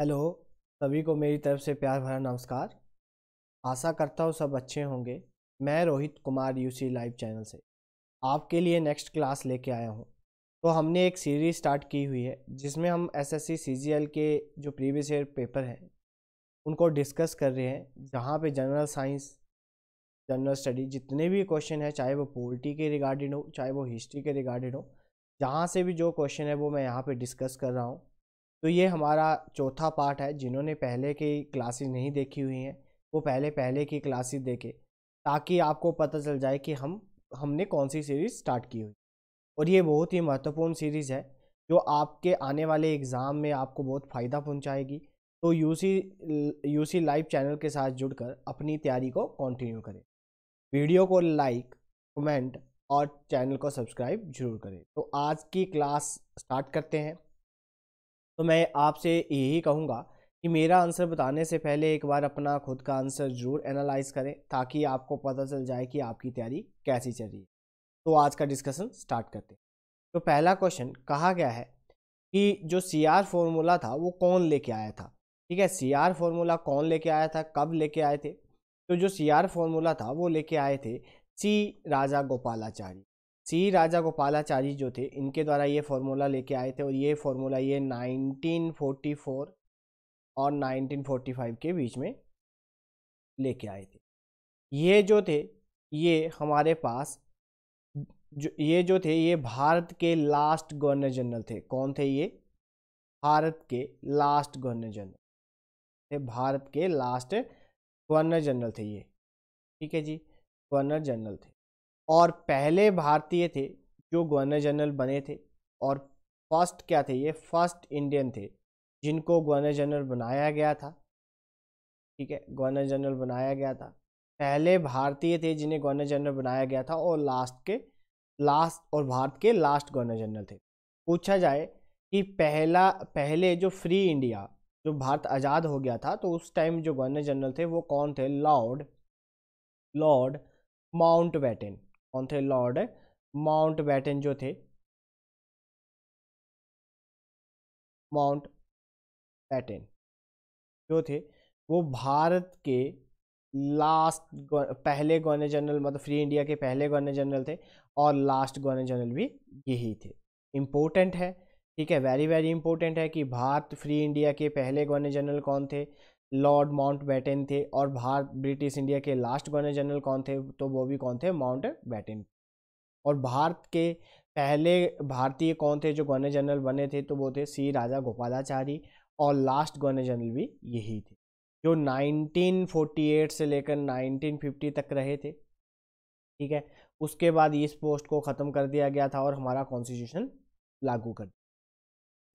Hello सभी को मेरी तरफ से प्यार भरा नमस्कार आशा करता हूँ सब अच्छे होंगे मैं Rohit Kumar UC live channel से आपके लिए नेक्स्ट क्लास लेके आया हूँ तो हमने एक सीरीज स्टार्ट की हुई है जिसमें हम एसएससी सीजीएल के जो प्रीवियस ईयर पेपर हैं उनको डिस्कस कर रहे हैं जहाँ पे जनरल साइंस जनरल स्टडी जितने भी क्वेश्चन हैं चाहे वो पोल्टी के रिगार्डेड हो चाहे वो हिस्ट्री के रिगार्डेड हो जहाँ से भी जो क्वेश्चन है वो मैं यहाँ पर डिस्कस कर रहा हूँ तो ये हमारा चौथा पार्ट है जिन्होंने पहले की क्लासेस नहीं देखी हुई हैं वो पहले पहले की क्लासेस देखें ताकि आपको पता चल जाए कि हम हमने कौन सी सीरीज़ स्टार्ट की हुई और ये बहुत ही महत्वपूर्ण सीरीज़ है जो आपके आने वाले एग्ज़ाम में आपको बहुत फ़ायदा पहुंचाएगी तो यूसी यूसी लाइव चैनल के साथ जुड़कर अपनी तैयारी को कंटिन्यू करें वीडियो को लाइक कमेंट और चैनल को सब्सक्राइब जरूर करें तो आज की क्लास स्टार्ट करते हैं तो मैं आपसे यही कहूँगा कि मेरा आंसर बताने से पहले एक बार अपना खुद का आंसर जरूर एनालाइज करें ताकि आपको पता चल जाए कि आपकी तैयारी कैसी चल रही है तो आज का डिस्कशन स्टार्ट करते हैं तो पहला क्वेश्चन कहा गया है कि जो सी आर फॉर्मूला था वो कौन लेके आया था ठीक है सी आर फॉर्मूला कौन लेके आया था कब लेके आए थे तो जो सी आर फॉर्मूला था वो लेके आए थे सी राजा गोपालाचार्य सी राजा गोपालाचारी जो थे इनके द्वारा ये फार्मूला लेके आए थे और ये फार्मूला ये 1944 और 1945 के बीच में लेके आए थे ये जो थे ये हमारे पास जो ये जो थे ये भारत के लास्ट गवर्नर जनरल थे कौन थे ये भारत के लास्ट गवर्नर जनरल थे भारत के लास्ट गवर्नर जनरल थे ये ठीक है जी गवर्नर जनरल थे और पहले भारतीय थे जो गवर्नर जनरल बने थे और फर्स्ट क्या थे ये फर्स्ट इंडियन थे जिनको गवर्नर जनरल बनाया गया था ठीक है गवर्नर जनरल बनाया गया था पहले भारतीय थे जिन्हें गवर्नर जनरल बनाया गया था और लास्ट के लास्ट और भारत के लास्ट गवर्नर जनरल थे पूछा जाए कि पहला पहले जो फ्री इंडिया जो भारत आज़ाद हो गया था तो उस टाइम जो गवर्नर जनरल थे वो कौन थे लॉर्ड लॉर्ड माउंट बैटन कौन थे लॉर्ड माउंट बैटन जो थे माउंट बैटन जो थे वो भारत के लास्ट पहले गवर्नर जनरल मतलब फ्री इंडिया के पहले गवर्नर जनरल थे और लास्ट गवर्नर जनरल भी यही थे इम्पोर्टेंट है ठीक है वेरी वेरी इंपॉर्टेंट है कि भारत फ्री इंडिया के पहले गवर्नर जनरल कौन थे लॉर्ड माउंट बैटन थे और भारत ब्रिटिश इंडिया के लास्ट गवर्नर जनरल कौन थे तो वो भी कौन थे माउंट बैटन और भारत के पहले भारतीय कौन थे जो गवर्नर जनरल बने थे तो वो थे सी राजा गोपालाचारी और लास्ट गवर्नर जनरल भी यही थे जो 1948 से लेकर 1950 तक रहे थे ठीक है उसके बाद इस पोस्ट को ख़त्म कर दिया गया था और हमारा कॉन्स्टिट्यूशन लागू कर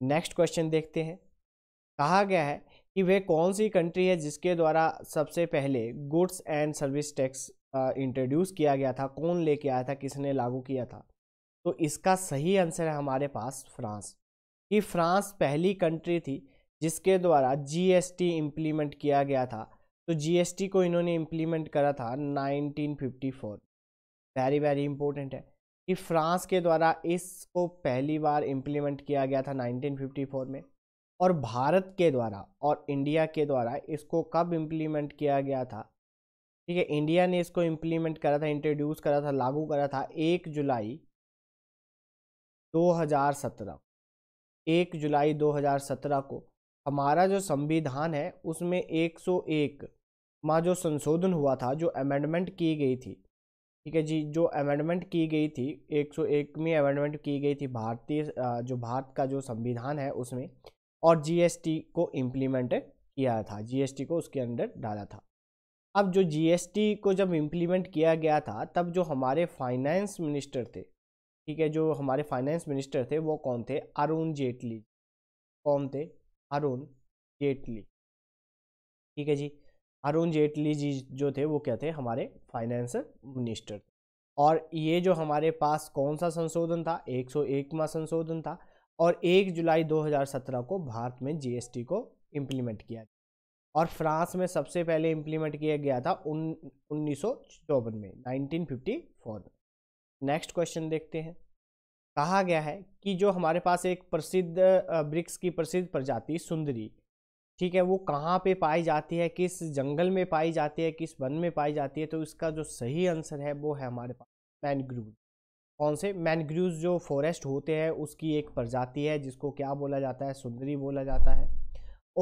नेक्स्ट क्वेश्चन देखते हैं कहा गया है कि वह कौन सी कंट्री है जिसके द्वारा सबसे पहले goods and service tax introduce किया गया था कौन लेके आया था किसने लागू किया था तो इसका सही आंसर है हमारे पास फ्रांस कि फ्रांस पहली कंट्री थी जिसके द्वारा जीएसटी इम्प्लीमेंट किया गया था तो जीएसटी को इन्होंने इम्प्लीमेंट करा था 1954 वेरी वेरी इंपॉर्टेंट है कि फ्रांस के द्वारा इसको पहली बार इम्प्लीमेंट किया गया था 1954 में और भारत के द्वारा और इंडिया के द्वारा इसको कब इम्प्लीमेंट किया गया था ठीक है इंडिया ने इसको इम्प्लीमेंट करा था इंट्रोड्यूस करा था लागू करा था एक जुलाई 2017 एक जुलाई 2017 को हमारा जो संविधान है उसमें 101 सौ जो संशोधन हुआ था जो अमेंडमेंट की गई थी ठीक है जी जो अमेंडमेंट की गई थी एक सौ एकवीं अमेंडमेंट की गई थी भारतीय जो भारत का जो संविधान है उसमें और जीएसटी को इम्प्लीमेंट किया था जीएसटी को उसके अंडर डाला था अब जो जीएसटी को जब इम्प्लीमेंट किया गया था तब जो हमारे फाइनेंस मिनिस्टर थे ठीक है जो हमारे फाइनेंस मिनिस्टर थे वो कौन थे अरुण जेटली कौन थे अरुण जेटली ठीक है जी अरुण जेटली जी जो थे वो क्या थे हमारे फाइनेंस मिनिस्टर थे और ये जो हमारे पास कौन सा संशोधन था 101वां संशोधन था और 1 जुलाई 2017 को भारत में जीएसटी को इम्प्लीमेंट किया गया और फ्रांस में सबसे पहले इम्प्लीमेंट किया गया था उन उन्नीस में फोर में नेक्स्ट क्वेश्चन देखते हैं कहा गया है कि जो हमारे पास एक प्रसिद्ध ब्रिक्स की प्रसिद्ध प्रजाति सुंदरी ठीक है वो कहाँ पे पाई जाती है किस जंगल में पाई जाती है किस वन में पाई जाती है तो इसका जो सही आंसर है वो है हमारे पास मैनग्रूव कौन से मैनग्रूव जो फॉरेस्ट होते हैं उसकी एक प्रजाति है जिसको क्या बोला जाता है सुंदरी बोला जाता है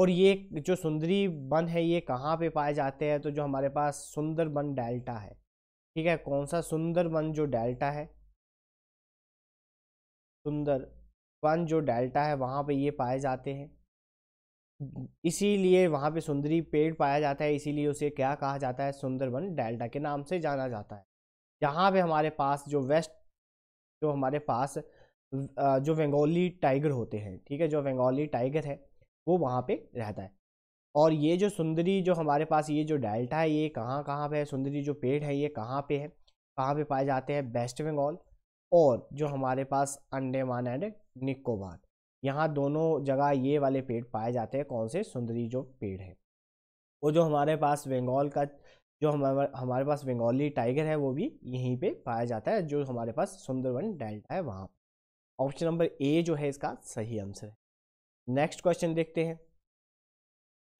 और ये जो सुंदरी वन है ये कहाँ पे पाए जाते हैं तो जो हमारे पास सुंदर वन डेल्टा है ठीक है कौन सा सुंदर वन जो डेल्टा है सुंदर वन जो डेल्टा है वहाँ पे ये पाए जाते हैं इसीलिए वहाँ पे सुंदरी पेड़ पाया जाता है इसीलिए उसे क्या कहा जाता है सुंदरबन डेल्टा के नाम से जाना जाता है यहाँ पे हमारे पास जो वेस्ट जो हमारे पास जो बंगाली टाइगर होते हैं ठीक है जो बंगाली टाइगर है वो वहाँ पे रहता है और ये जो सुंदरी जो हमारे पास ये जो डेल्टा है ये कहाँ कहाँ पर है सुंदरी जो पेड़ है ये कहाँ पर है कहाँ पर पाए जाते हैं वेस्ट बंगाल और जो हमारे पास अंडेमान एंड निकोबार यहाँ दोनों जगह ये वाले पेड़ पाए जाते हैं कौन से सुंदरी जो पेड़ है वो जो हमारे पास बंगाल का जो हमारे हमारे पास बंगाली टाइगर है वो भी यहीं पे पाया जाता है जो हमारे पास सुंदरवन डेल्टा है वहाँ ऑप्शन नंबर ए जो है इसका सही आंसर है नेक्स्ट क्वेश्चन देखते हैं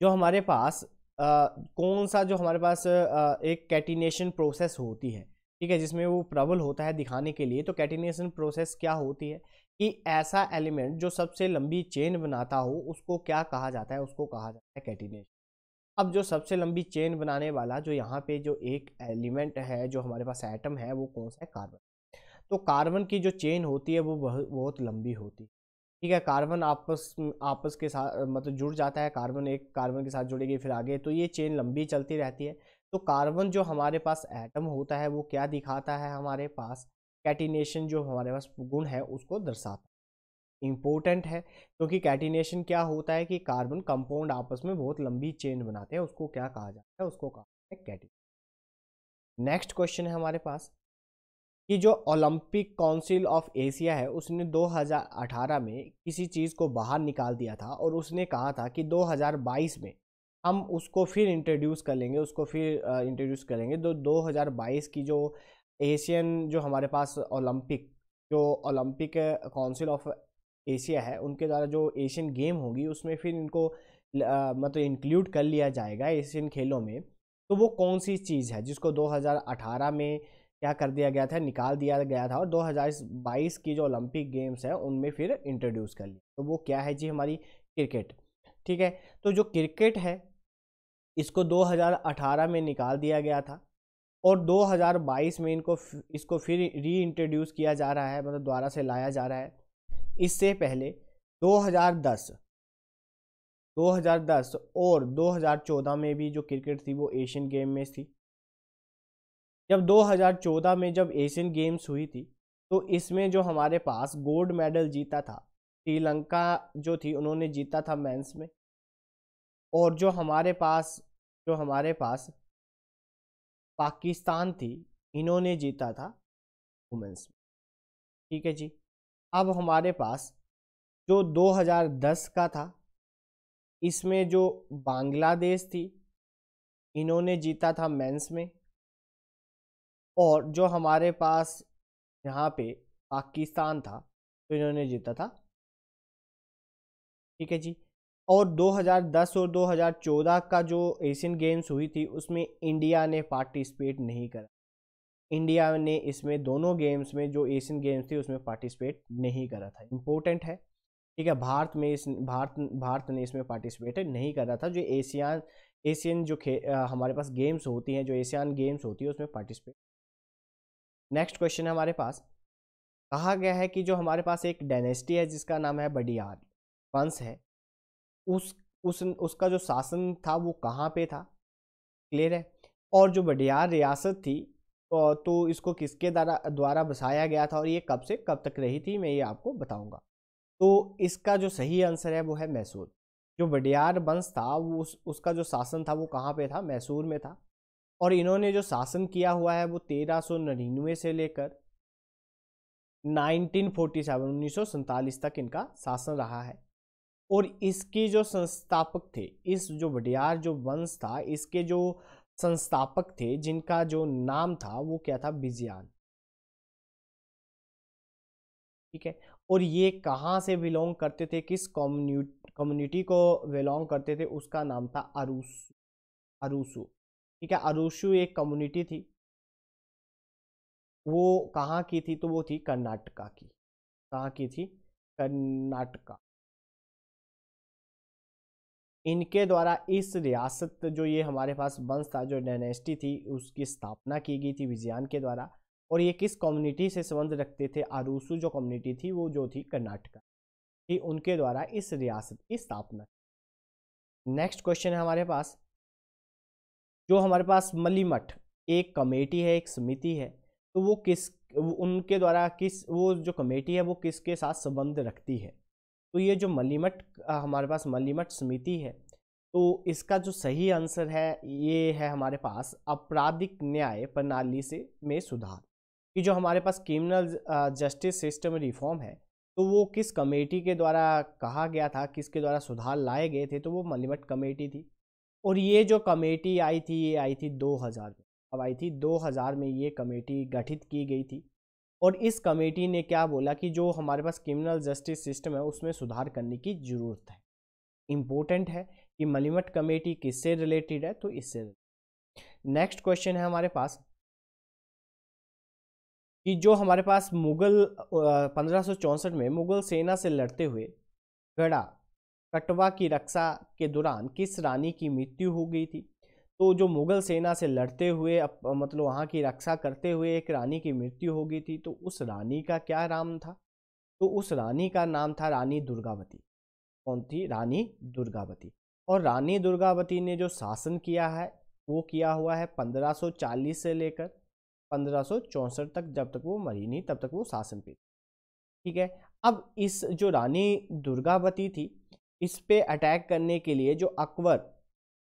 जो हमारे पास आ, कौन सा जो हमारे पास आ, एक कैटिनेशन प्रोसेस होती है ठीक है जिसमें वो प्रबल होता है दिखाने के लिए तो कैटिनेशन प्रोसेस क्या होती है कि ऐसा एलिमेंट जो सबसे लंबी चेन बनाता हो उसको क्या कहा जाता है उसको कहा जाता है कैटिनेशन अब जो सबसे लंबी चेन बनाने वाला जो यहाँ पे जो एक एलिमेंट है जो हमारे पास एटम है वो कौन सा है कार्बन तो कार्बन की जो चेन होती है वो बहुत लंबी होती है ठीक है कार्बन आपस आपस के साथ मतलब जुड़ जाता है कार्बन एक कार्बन के साथ जुड़ेगी फिर आगे तो ये चेन लंबी चलती रहती है तो कार्बन जो हमारे पास एटम होता है वो क्या दिखाता है हमारे पास कैटिनेशन जो हमारे पास गुण है उसको दर्शाता है इम्पोर्टेंट है क्योंकि कैटिनेशन क्या होता है कि कार्बन कंपाउंड आपस में बहुत लंबी चेन बनाते हैं उसको क्या कहा जाता है उसको कहा जाता है कैटिनेशन नेक्स्ट क्वेश्चन है हमारे पास कि जो ओलंपिक काउंसिल ऑफ एशिया है उसने 2018 में किसी चीज़ को बाहर निकाल दिया था और उसने कहा था कि 2022 में हम उसको फिर इंट्रोड्यूस कर लेंगे उसको फिर इंट्रोड्यूस करेंगे तो 2022 की जो एशियन जो हमारे पास ओलंपिक जो ओलंपिक काउंसिल ऑफ एशिया है उनके द्वारा जो एशियन गेम होगी उसमें फिर इनको आ, मतलब इंक्लूड कर लिया जाएगा एशियन खेलों में तो वो कौन सी चीज़ है जिसको 2018 में क्या कर दिया गया था निकाल दिया गया था और 2022 की जो ओलंपिक गेम्स हैं उनमें फिर इंट्रोड्यूस कर लिया तो वो क्या है जी हमारी क्रिकेट ठीक है तो जो क्रिकेट है इसको 2018 में निकाल दिया गया था और 2022 में इनको इसको फिर री इंट्रोड्यूस किया जा रहा है मतलब द्वारा से लाया जा रहा है इससे पहले 2010 2010 और 2014 में भी जो क्रिकेट थी वो एशियन गेम में थी जब 2014 में जब एशियन गेम्स हुई थी तो इसमें जो हमारे पास गोल्ड मेडल जीता था श्रीलंका जो थी उन्होंने जीता था मेंस में और जो हमारे पास जो हमारे पास पाकिस्तान थी इन्होंने जीता था वुमेंस में ठीक है जी अब हमारे पास जो 2010 का था इसमें जो बांग्लादेश थी इन्होंने जीता था मेंस में और जो हमारे पास यहाँ पे पाकिस्तान था तो इन्होंने जीता था ठीक है जी और 2010 और 2014 का जो एशियन गेम्स हुई थी उसमें इंडिया ने पार्टिसिपेट नहीं करा इंडिया ने इसमें दोनों गेम्स में जो एशियन गेम्स थी उसमें पार्टिसिपेट नहीं करा था इम्पोर्टेंट है ठीक है भारत में इस भारत भारत ने इसमें पार्टिसिपेट नहीं करा था जो एशियान एशियन जो खे आ, हमारे पास गेम्स होती हैं जो एशियान गेम्स होती है उसमें पार्टिसिपेट नेक्स्ट क्वेश्चन है हमारे पास कहा गया है कि जो हमारे पास एक डायनेस्टी है जिसका नाम है बडियार वंश है उस उस उसका जो शासन था वो कहाँ पे था क्लियर है और जो बडियार रियासत थी तो, तो इसको किसके द्वारा द्वारा बसाया गया था और ये कब से कब तक रही थी मैं ये आपको बताऊंगा तो इसका जो सही आंसर है वो है मैसूर जो बडियार वंश था वो उस, उसका जो शासन था वो कहाँ पे था मैसूर में था और इन्होंने जो शासन किया हुआ है वो तेरह सौ से लेकर नाइनटीन उन्नीस तक इनका शासन रहा है और इसके जो संस्थापक थे इस जो वडियार जो वंश था इसके जो संस्थापक थे जिनका जो नाम था वो क्या था बिजियान ठीक है और ये कहाँ से बिलोंग करते थे किस कम्युनिटी को बिलोंग करते थे उसका नाम था अरूसू अरूसू ठीक है अरूसू एक कम्युनिटी थी वो कहाँ की थी तो वो थी कर्नाटका की कहाँ की थी कर्नाटका इनके द्वारा इस रियासत जो ये हमारे पास वंश था जो डायनेस्टी थी उसकी स्थापना की गई थी विजयान के द्वारा और ये किस कम्युनिटी से संबंध रखते थे आरूसू जो कम्युनिटी थी वो जो थी कर्नाटका कि उनके द्वारा इस रियासत की स्थापना नेक्स्ट क्वेश्चन है हमारे पास जो हमारे पास मलीमठ एक कमेटी है एक समिति है तो वो किस उनके द्वारा किस वो जो कमेटी है वो किसके साथ संबंध रखती है तो ये जो मलीमठ हमारे पास मलीमठ समिति है तो इसका जो सही आंसर है ये है हमारे पास आपराधिक न्याय प्रणाली से में सुधार कि जो हमारे पास क्रिमिनल जस्टिस सिस्टम रिफॉर्म है तो वो किस कमेटी के द्वारा कहा गया था किसके द्वारा सुधार लाए गए थे तो वो मलिमठ कमेटी थी और ये जो कमेटी आई थी ये आई थी 2000 में अब आई थी 2000 में ये कमेटी गठित की गई थी और इस कमेटी ने क्या बोला कि जो हमारे पास क्रिमिनल जस्टिस सिस्टम है उसमें सुधार करने की ज़रूरत है इम्पोर्टेंट है कि मलिमठ कमेटी किससे रिलेटेड है तो इससे नेक्स्ट क्वेश्चन है हमारे पास कि जो हमारे पास मुगल पंद्रह में मुगल सेना से लड़ते हुए गढ़ा कटवा की रक्षा के दौरान किस रानी की मृत्यु हो गई थी तो जो मुग़ल सेना से लड़ते हुए मतलब वहाँ की रक्षा करते हुए एक रानी की मृत्यु हो गई थी तो उस रानी का क्या नाम था तो उस रानी का नाम था रानी दुर्गावती कौन थी रानी दुर्गावती और रानी दुर्गावती ने जो शासन किया है वो किया हुआ है 1540 से लेकर 1564 तक जब तक वो मरी नहीं तब तक वो शासन पे ठीक है अब इस जो रानी दुर्गावती थी इस पे अटैक करने के लिए जो अकबर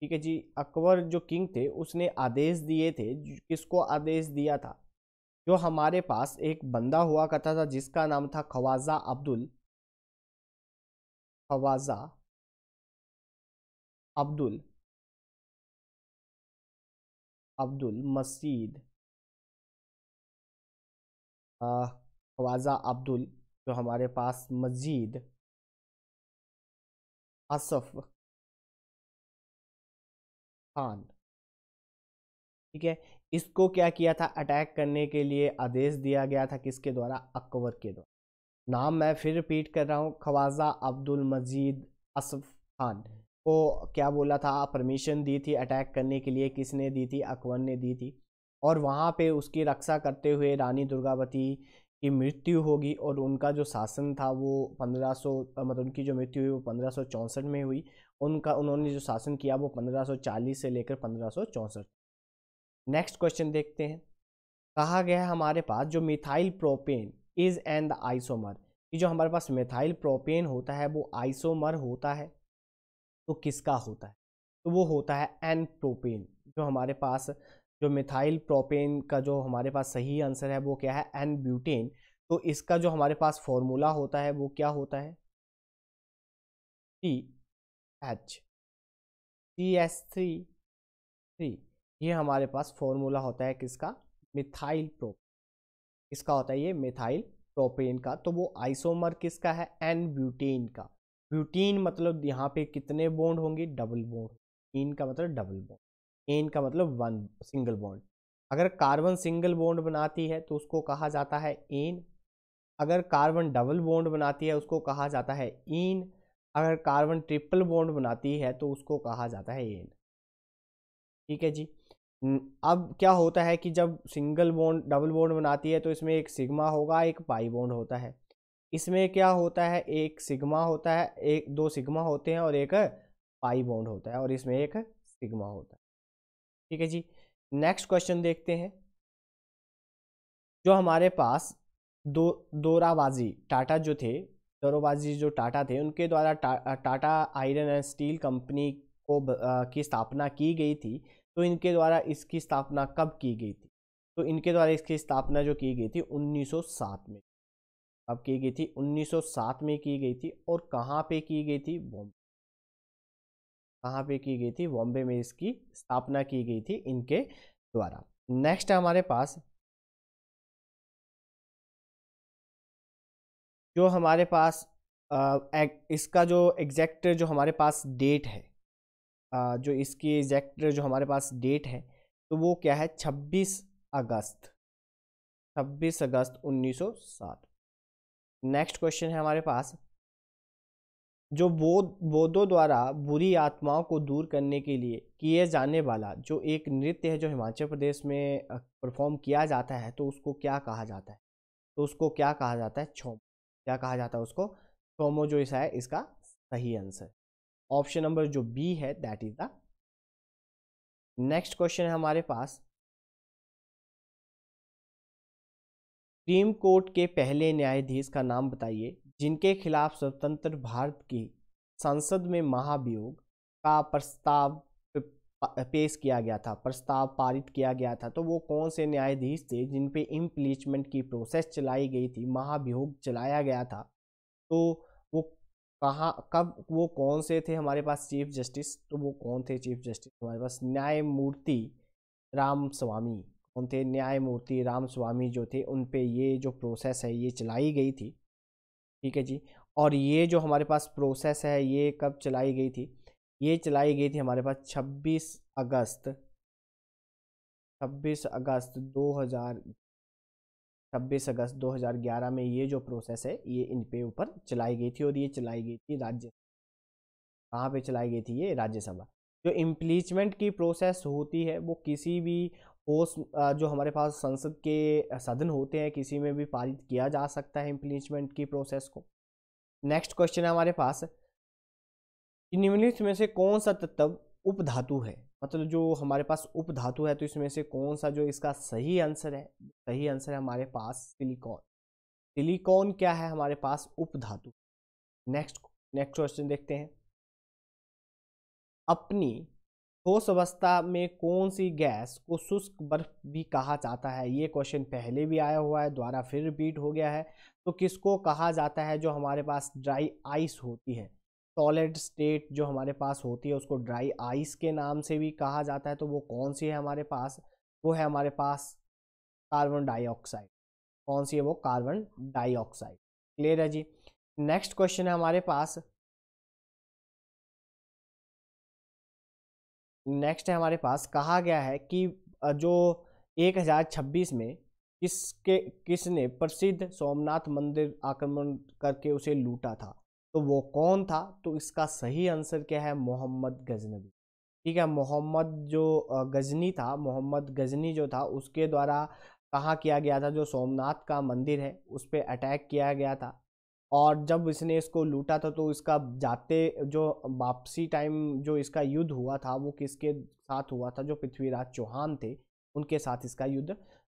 ठीक है जी अकबर जो किंग थे उसने आदेश दिए थे किसको आदेश दिया था जो हमारे पास एक बंदा हुआ करता था जिसका नाम था खवाजा अब्दुल खवाजा अब्दुल अब्दुल मसीद ख्वाजा अब्दुल जो हमारे पास मजीद असफ खान हाँ। ठीक है इसको क्या किया था अटैक करने के लिए आदेश दिया गया था किसके द्वारा अकबर के द्वारा नाम मैं फिर रिपीट कर रहा हूँ ख्वाजा अब्दुल मजीद असफ खान को क्या बोला था परमिशन दी थी अटैक करने के लिए किसने दी थी अकबर ने दी थी और वहाँ पे उसकी रक्षा करते हुए रानी दुर्गावती की मृत्यु होगी और उनका जो शासन था वो 1500 मतलब उनकी जो मृत्यु हुई वो पंद्रह में हुई उनका उन्होंने जो शासन किया वो 1540 से लेकर पंद्रह नेक्स्ट क्वेश्चन देखते हैं कहा गया है हमारे पास जो methyl propane is an the isomer कि जो हमारे पास मिथाइल प्रोपेन होता है वो आइसोमर होता है तो किसका होता है तो वो होता है एन प्रोपेन जो हमारे पास जो मिथाइल प्रोपेन का जो हमारे पास सही आंसर है वो क्या है एन ब्यूटेन तो इसका जो हमारे पास फॉर्मूला होता है वो क्या होता है T H T S three three ये हमारे पास फॉर्मूला होता है किसका मिथाइल प्रोपेन किसका होता है ये मिथाइल प्रोपेन का तो वो आइसोमर किसका है एन ब्यूटेन का ब्यूटीन मतलब यहाँ पे कितने बोंड होंगे डबल बोंड इन का मतलब डबल बोंड एन का मतलब वन सिंगल बॉन्ड अगर कार्बन सिंगल बॉन्ड बनाती है तो उसको कहा जाता है एन अगर कार्बन डबल बॉन्ड बनाती है उसको कहा जाता है इन अगर कार्बन ट्रिपल बॉन्ड बनाती है तो उसको कहा जाता है एन ठीक है जी अब क्या होता है कि जब सिंगल बॉन्ड डबल बॉन्ड बनाती है तो इसमें एक सिग्मा होगा एक पाई बॉन्ड होता है इसमें क्या होता है एक सिग्मा होता है एक दो सिग्मा होते हैं और एक पाई बॉन्ड होता है और इसमें एक सिग्मा होता है ठीक है जी नेक्स्ट क्वेश्चन देखते हैं जो हमारे पास दो दौराबाजी टाटा जो थे दौराबाजी जो टाटा थे उनके द्वारा टा, Tata iron and steel company को आ, की स्थापना की गई थी तो इनके द्वारा इसकी स्थापना कब की गई थी तो इनके द्वारा इसकी स्थापना जो की गई थी 1907 में कब की गई थी 1907 में की गई थी और कहाँ पे की गई थी बॉम्बे कहाँ पे की गई थी बॉम्बे में इसकी स्थापना की गई थी इनके द्वारा नेक्स्ट हमारे पास जो हमारे पास आ, एक, इसका जो एग्जैक्ट जो हमारे पास डेट है आ, जो इसकी एग्जैक्ट जो हमारे पास डेट है तो वो क्या है 26 अगस्त 26 अगस्त 1907 नेक्स्ट क्वेश्चन है हमारे पास जो बोध बोधों द्वारा बुरी आत्माओं को दूर करने के लिए किए जाने वाला जो एक नृत्य है जो हिमाचल प्रदेश में परफॉर्म किया जाता है तो उसको क्या कहा जाता है तो उसको क्या कहा जाता है छोमो क्या कहा जाता है उसको छोमो जो ऐसा है इसका सही आंसर ऑप्शन नंबर जो बी है that is the next question है हमारे पास सुप्रीम कोर्ट के पहले न्यायाधीश का नाम बताइए जिनके खिलाफ स्वतंत्र भारत की संसद में महाभियोग का प्रस्ताव पेश किया गया था प्रस्ताव पारित किया गया था तो वो कौन से न्यायाधीश थे जिन पे इम्प्लीचमेंट की प्रोसेस चलाई गई थी महाभियोग चलाया गया था तो वो कहाँ कब वो कौन से थे हमारे पास चीफ जस्टिस तो वो कौन थे चीफ जस्टिस हमारे पास न्यायमूर्ति राम स्वामी कौन थे न्यायमूर्ति राम स्वामी जो थे उन पे ये जो प्रोसेस है ये चलाई गई थी ठीक है जी और ये जो हमारे पास प्रोसेस है ये कब चलाई गई थी ये चलाई गई थी हमारे पास 26 अगस्त 26 अगस्त 2000 26 अगस्त 2011 में ये जो प्रोसेस है ये इन पे ऊपर चलाई गई थी और ये चलाई गई थी राज्य कहाँ पे चलाई गई थी ये राज्यसभा जो इम्प्लीचमेंट की प्रोसेस होती है वो किसी भी कोर्स जो हमारे पास संसद के सदन होते हैं किसी में भी पारित किया जा सकता है इम्प्लीचमेंट की प्रोसेस को नेक्स्ट क्वेश्चन है हमारे पास निम्नलिखित में से कौन सा तत्व उपधातु है मतलब जो हमारे पास उपधातु है तो इसमें से कौन सा जो इसका सही आंसर है सही आंसर है हमारे पास सिलिकॉन सिलिकॉन क्या है हमारे पास उपधातु नेक्स्ट नेक्स्ट क्वेश्चन देखते हैं अपनी ठोस अवस्था में कौन सी गैस को शुष्क बर्फ भी कहा जाता है ये क्वेश्चन पहले भी आया हुआ है द्वारा फिर रिपीट हो गया है तो किसको कहा जाता है जो हमारे पास ड्राई आइस होती है सॉलिड स्टेट जो हमारे पास होती है उसको ड्राई आइस के नाम से भी कहा जाता है तो वो कौन सी है हमारे पास वो है हमारे पास कार्बन डाइऑक्साइड कौन सी है वो कार्बन डाइऑक्साइड क्लियर है जी नेक्स्ट क्वेश्चन है हमारे पास नेक्स्ट है हमारे पास कहा गया है कि जो 1026 में किसके किसने प्रसिद्ध सोमनाथ मंदिर आक्रमण करके उसे लूटा था तो वो कौन था तो इसका सही आंसर क्या है मोहम्मद गजनबी ठीक है मोहम्मद जो गजनी था मोहम्मद गजनी जो था उसके द्वारा कहा किया गया था जो सोमनाथ का मंदिर है उस पर अटैक किया गया था और जब इसने इसको लूटा था तो इसका जाते जो वापसी टाइम जो इसका युद्ध हुआ था वो किसके साथ हुआ था जो पृथ्वीराज चौहान थे उनके साथ इसका युद्ध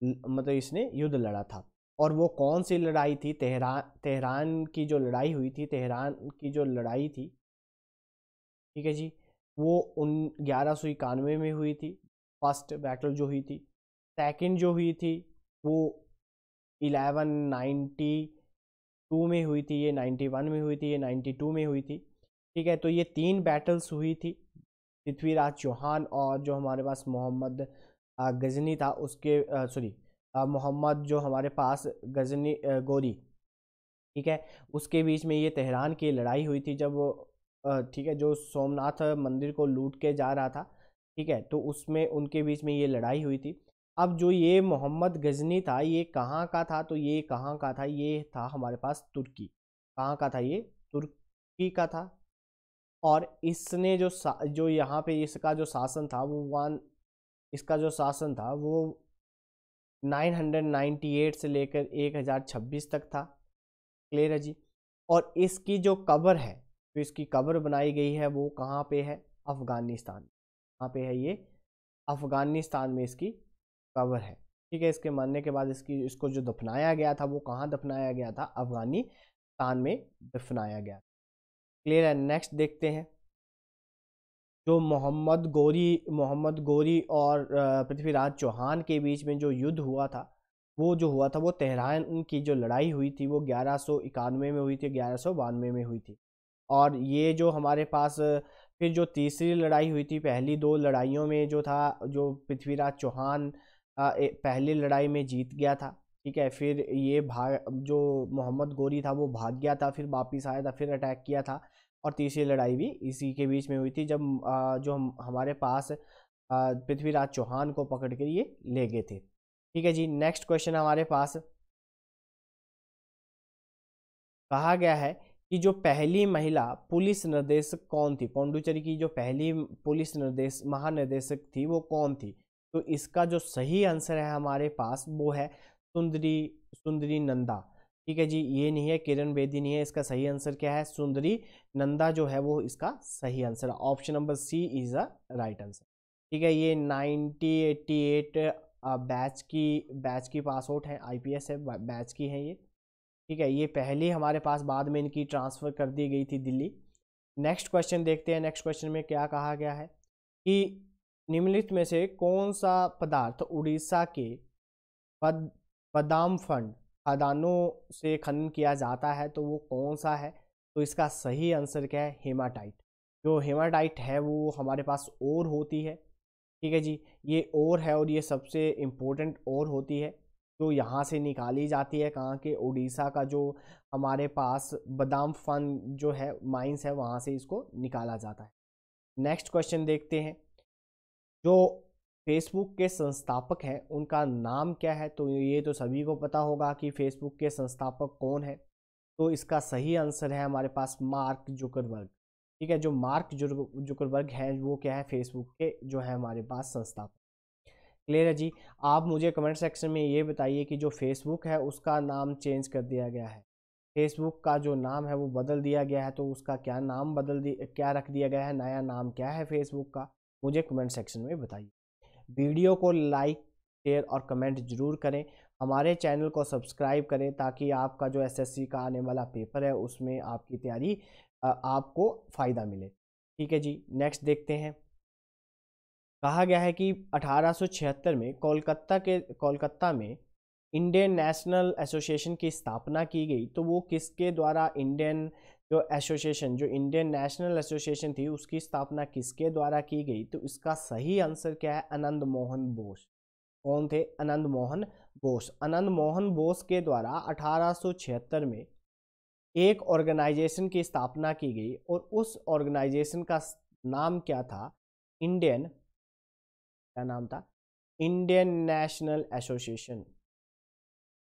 मतलब इसने युद्ध लड़ा था और वो कौन सी लड़ाई थी तेहरान तेहरान की जो लड़ाई हुई थी तेहरान की जो लड़ाई थी ठीक है जी वो उन ग्यारह सौ इक्यानवे में हुई थी फर्स्ट बैटल जो हुई थी सेकंड जो हुई थी वो इलेवन नाइन्टी टू में हुई थी ये नाइन्टी वन में हुई थी ये नाइन्टी टू में हुई थी ठीक है तो ये तीन बैटल्स हुई थी पृथ्वीराज चौहान और जो हमारे पास मोहम्मद गजनी था उसके सॉरी मोहम्मद जो हमारे पास गजनी गोरी ठीक है उसके बीच में ये तेहरान की लड़ाई हुई थी जब ठीक है जो सोमनाथ मंदिर को लूट के जा रहा था ठीक है तो उसमें उनके बीच में ये लड़ाई हुई थी अब जो ये मोहम्मद गजनी था ये कहाँ का था तो ये कहाँ का था ये था हमारे पास तुर्की कहाँ का था ये तुर्की का था और इसने जो जो यहाँ पे इसका जो शासन था वो वन इसका जो शासन था वो 998 से लेकर 1026 तक था क्लियर है जी और इसकी जो कबर है तो इसकी कबर बनाई गई है वो कहाँ पे है अफ़गानिस्तान कहाँ पे है ये अफ़गानिस्तान में इसकी कवर है ठीक है इसके मरने के बाद इसकी इसको जो दफनाया गया था वो कहाँ दफनाया गया था अफगानिस्तान में दफनाया गया क्लियर है नेक्स्ट देखते हैं जो मोहम्मद गोरी मोहम्मद गोरी और पृथ्वीराज चौहान के बीच में जो युद्ध हुआ था वो जो हुआ था वो तेहरान की जो लड़ाई हुई थी वो ग्यारह सौ इक्यानवे में हुई थी ग्यारह सौ बानवे में हुई थी और ये जो हमारे पास फिर जो तीसरी लड़ाई हुई थी पहली दो लड़ाइयों में जो था जो पृथ्वीराज चौहान पहली लड़ाई में जीत गया था ठीक है फिर ये भाग जो मोहम्मद गोरी था वो भाग गया था फिर वापिस आया था फिर अटैक किया था और तीसरी लड़ाई भी इसी के बीच में हुई थी जब जो हम हमारे पास पृथ्वीराज चौहान को पकड़ कर ये ले गए थे ठीक है जी नेक्स्ट क्वेश्चन हमारे पास कहा गया है कि जो पहली महिला पुलिस निर्देशक कौन थी पौंडुचेरी की जो पहली पुलिस निर्देश महानिर्देशक थी वो कौन थी तो इसका जो सही आंसर है हमारे पास वो है सुंदरी सुंदरी नंदा ठीक है जी ये नहीं है किरण बेदी नहीं है इसका सही आंसर क्या है सुंदरी नंदा जो है वो इसका सही answer option number C is a right answer ठीक है ये नाइनटी एट्टी एट बैच की बैच की पास आउट है आईपीएस है बैच की है ये ठीक है ये पहले हमारे पास बाद में इनकी ट्रांसफ़र कर दी गई थी दिल्ली नेक्स्ट क्वेश्चन देखते हैं नेक्स्ट क्वेश्चन में क्या कहा गया है कि निम्नलिखित में से कौन सा पदार्थ उड़ीसा के पद पदाम फंड खदानों से खनन किया जाता है तो वो कौन सा है तो इसका सही आंसर क्या है हेमाटाइट जो हेमाटाइट है वो हमारे पास और होती है ठीक है जी ये और है और ये सबसे इम्पोर्टेंट और होती है जो यहाँ से निकाली जाती है कहाँ के उड़ीसा का जो हमारे पास बादाम फन जो है माइंस है वहाँ से इसको निकाला जाता है नेक्स्ट क्वेश्चन देखते हैं जो फेसबुक के संस्थापक हैं उनका नाम क्या है तो ये तो सभी को पता होगा कि फेसबुक के संस्थापक कौन है तो इसका सही आंसर है हमारे पास मार्क जुकरबर्ग ठीक है जो मार्क जुकरबर्ग हैं वो क्या है फेसबुक के जो है हमारे पास संस्थापक क्लियर है जी आप मुझे कमेंट सेक्शन में ये बताइए कि जो फेसबुक है उसका नाम चेंज कर दिया गया है फेसबुक का जो नाम है वो बदल दिया गया है तो उसका क्या नाम बदल दिया क्या रख दिया गया है नया नाम क्या है फेसबुक का मुझे कमेंट सेक्शन में बताइए वीडियो को लाइक शेयर और कमेंट जरूर करें हमारे चैनल को सब्सक्राइब करें ताकि आपका जो एसएससी का आने वाला पेपर है उसमें आपकी तैयारी आपको फ़ायदा मिले ठीक है जी नेक्स्ट देखते हैं कहा गया है कि 1876 में कोलकाता के कोलकाता में इंडियन नेशनल एसोसिएशन की स्थापना की गई तो वो किसके द्वारा इंडियन जो एसोसिएशन जो इंडियन नेशनल एसोसिएशन थी उसकी स्थापना किसके द्वारा की गई तो इसका सही आंसर क्या है आनंद मोहन बोस कौन थे आनंद मोहन बोस आनंद मोहन बोस के द्वारा 1876 में एक ऑर्गेनाइजेशन की स्थापना की गई और उस ऑर्गेनाइजेशन का नाम क्या था इंडियन क्या नाम था इंडियन नेशनल एसोसिएशन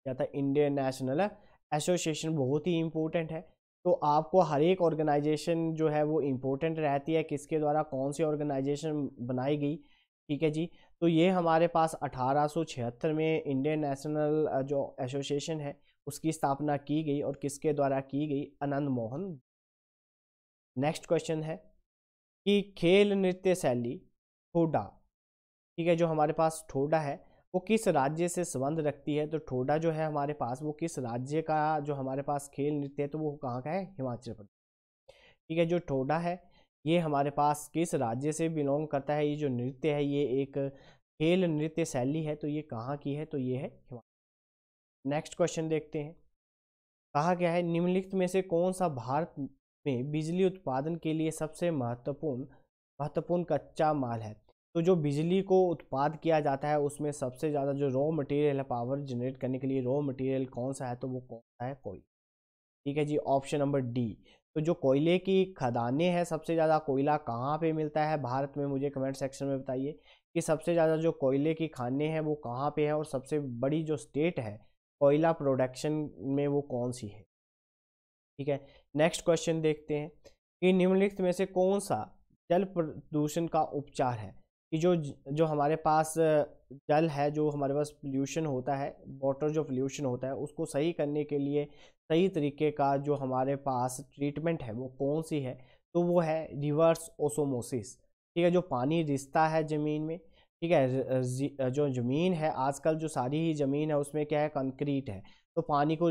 क्या था इंडियन नेशनल एसोसिएशन बहुत ही इंपॉर्टेंट है तो आपको हर एक ऑर्गेनाइजेशन जो है वो इम्पोर्टेंट रहती है किसके द्वारा कौन सी ऑर्गेनाइजेशन बनाई गई ठीक है जी तो ये हमारे पास 1876 में इंडियन नेशनल जो एसोसिएशन है उसकी स्थापना की गई और किसके द्वारा की गई आनंद मोहन नेक्स्ट क्वेश्चन है कि खेल नृत्य शैली ठोडा ठीक है जो हमारे पास ठोडा है वो किस राज्य से संबंध रखती है तो ठोडा जो है हमारे पास वो किस राज्य का जो हमारे पास खेल नृत्य है तो वो कहाँ का है हिमाचल प्रदेश ठीक है जो ठोडा है ये हमारे पास किस राज्य से बिलोंग करता है ये जो नृत्य है ये एक खेल नृत्य शैली है तो ये कहाँ की है तो ये है हिमाचल नेक्स्ट क्वेश्चन देखते हैं कहा गया है निम्नलिखित में से कौन सा भारत में बिजली उत्पादन के लिए सबसे महत्वपूर्ण महत्वपूर्ण कच्चा माल है तो जो बिजली को उत्पाद किया जाता है उसमें सबसे ज़्यादा जो रॉ मटेरियल है पावर जनरेट करने के लिए रॉ मटेरियल कौन सा है तो वो कौन सा है कोयला ठीक है जी ऑप्शन नंबर डी तो जो कोयले की खदानें हैं सबसे ज़्यादा कोयला कहाँ पे मिलता है भारत में मुझे कमेंट सेक्शन में बताइए कि सबसे ज़्यादा जो कोयले की खाने हैं वो कहाँ पे है और सबसे बड़ी जो स्टेट है कोयला प्रोडक्शन में वो कौन सी है ठीक है नेक्स्ट क्वेश्चन देखते हैं कि निम्नलिखित में से कौन सा जल प्रदूषण का उपचार है कि जो जो हमारे पास जल है जो हमारे पास पोल्यूशन होता है वाटर जो पोल्यूशन होता है उसको सही करने के लिए सही तरीके का जो हमारे पास ट्रीटमेंट है वो कौन सी है तो वो है रिवर्स ओसोमोसिस ठीक है जो पानी रिश्ता है ज़मीन में ठीक है जो ज़मीन है आजकल जो सारी ही ज़मीन है उसमें क्या है कंक्रीट है तो पानी को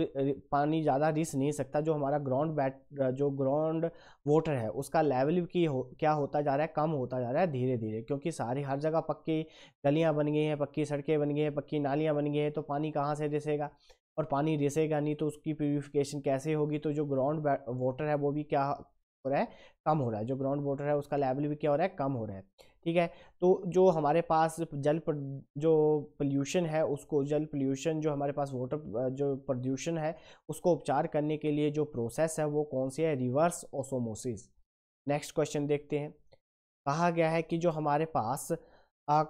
पानी ज़्यादा रिस नहीं सकता जो हमारा ग्राउंड बैट जो ग्राउंड वाटर है उसका लेवल की हो क्या होता जा रहा है कम होता जा रहा है धीरे धीरे क्योंकि सारी हर जगह पक्की गलियाँ बन गई हैं पक्की सड़कें बन गई हैं पक्की नालियाँ बन गई हैं तो पानी कहाँ से रिसेगा और पानी रिसेगा नहीं तो उसकी प्योरीफिकेशन कैसे होगी तो जो ग्राउंड वाटर है वो भी क्या हो रहा है कम हो रहा है जो ग्राउंड वाटर है उसका लेवल भी क्या हो रहा है कम हो रहा है ठीक है तो जो हमारे पास जल जो पोल्यूशन है उसको जल पोल्यूशन जो हमारे पास वाटर जो प्रदूषण है उसको उपचार करने के लिए जो प्रोसेस है वो कौन सी है रिवर्स ओसोमोसिस नेक्स्ट क्वेश्चन देखते हैं कहा गया है कि जो हमारे पास आ,